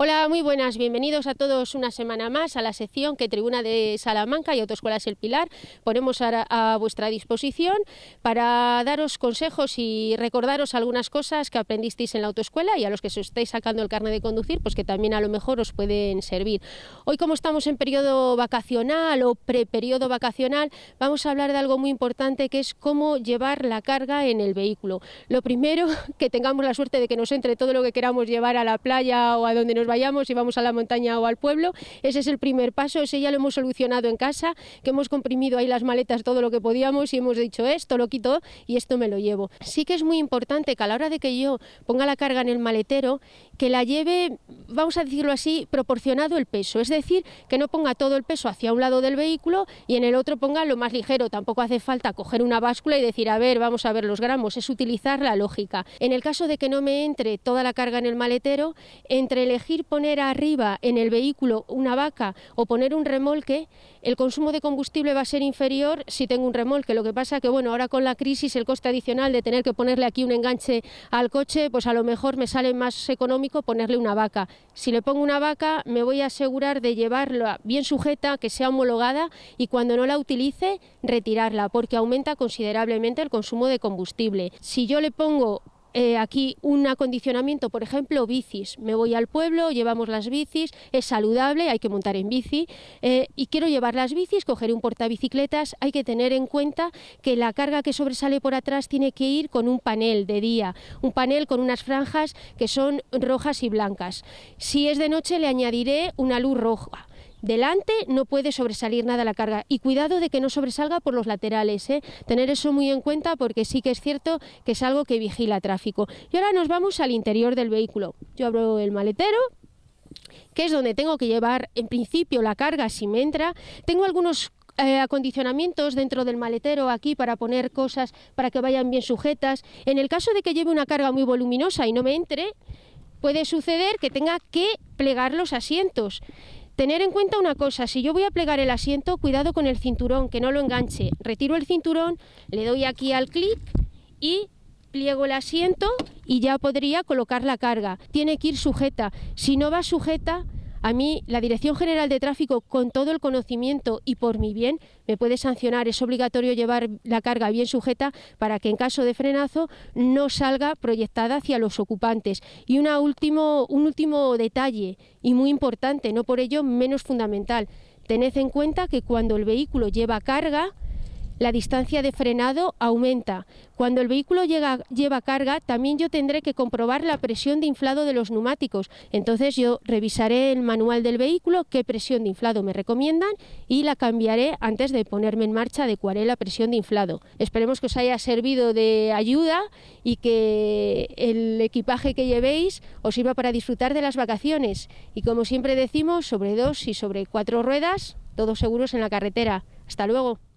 Hola, muy buenas, bienvenidos a todos una semana más a la sección que Tribuna de Salamanca y Autoescuelas El Pilar ponemos a, vuestra disposición para daros consejos y recordaros algunas cosas que aprendisteis en la autoescuela y a los que se estáis sacando el carnet de conducir, pues que también a lo mejor os pueden servir. Hoy como estamos en periodo vacacional o preperiodo vacacional, vamos a hablar de algo muy importante que es cómo llevar la carga en el vehículo. Lo primero, que tengamos la suerte de que nos entre todo lo que queramos llevar a la playa o a donde nos vayamos y vamos a la montaña o al pueblo. Ese es el primer paso, ese ya lo hemos solucionado en casa, que hemos comprimido ahí las maletas todo lo que podíamos y hemos dicho esto lo quito y esto me lo llevo. Sí que es muy importante que a la hora de que yo ponga la carga en el maletero, que la lleve, vamos a decirlo así, proporcionado el peso, es decir, que no ponga todo el peso hacia un lado del vehículo y en el otro ponga lo más ligero, tampoco hace falta coger una báscula y decir, a ver, vamos a ver los gramos, es utilizar la lógica. En el caso de que no me entre toda la carga en el maletero, entre elegir poner arriba en el vehículo una vaca o poner un remolque, el consumo de combustible va a ser inferior si tengo un remolque. Lo que pasa que, bueno, ahora con la crisis el coste adicional de tener que ponerle aquí un enganche al coche, pues a lo mejor me sale más económico ponerle una vaca. Si le pongo una vaca, me voy a asegurar de llevarla bien sujeta, que sea homologada y cuando no la utilice, retirarla, porque aumenta considerablemente el consumo de combustible. Si yo le pongo eh, aquí un acondicionamiento, por ejemplo, bicis. Me voy al pueblo, llevamos las bicis, es saludable, hay que montar en bici eh, y quiero llevar las bicis, cogeré un portabicicletas. Hay que tener en cuenta que la carga que sobresale por atrás tiene que ir con un panel de día, un panel con unas franjas que son rojas y blancas. Si es de noche le añadiré una luz roja Delante no puede sobresalir nada la carga y cuidado de que no sobresalga por los laterales. ¿eh? Tener eso muy en cuenta porque sí que es cierto que es algo que vigila tráfico. Y ahora nos vamos al interior del vehículo. Yo abro el maletero que es donde tengo que llevar en principio la carga si me entra. Tengo algunos eh, acondicionamientos dentro del maletero aquí para poner cosas para que vayan bien sujetas. En el caso de que lleve una carga muy voluminosa y no me entre, puede suceder que tenga que plegar los asientos. Tener en cuenta una cosa, si yo voy a plegar el asiento, cuidado con el cinturón, que no lo enganche. Retiro el cinturón, le doy aquí al clic y pliego el asiento y ya podría colocar la carga. Tiene que ir sujeta. Si no va sujeta, a mí, la Dirección General de Tráfico, con todo el conocimiento y por mi bien, me puede sancionar. Es obligatorio llevar la carga bien sujeta para que en caso de frenazo no salga proyectada hacia los ocupantes. Y un último detalle, y muy importante, no por ello menos fundamental. Tened en cuenta que cuando el vehículo lleva carga, la distancia de frenado aumenta. Cuando el vehículo lleva carga, también yo tendré que comprobar la presión de inflado de los neumáticos. Entonces yo revisaré el manual del vehículo, qué presión de inflado me recomiendan y la cambiaré antes de ponerme en marcha, adecuaré la presión de inflado. Esperemos que os haya servido de ayuda y que el equipaje que llevéis os sirva para disfrutar de las vacaciones. Y como siempre decimos, sobre dos y sobre cuatro ruedas, todos seguros en la carretera. Hasta luego.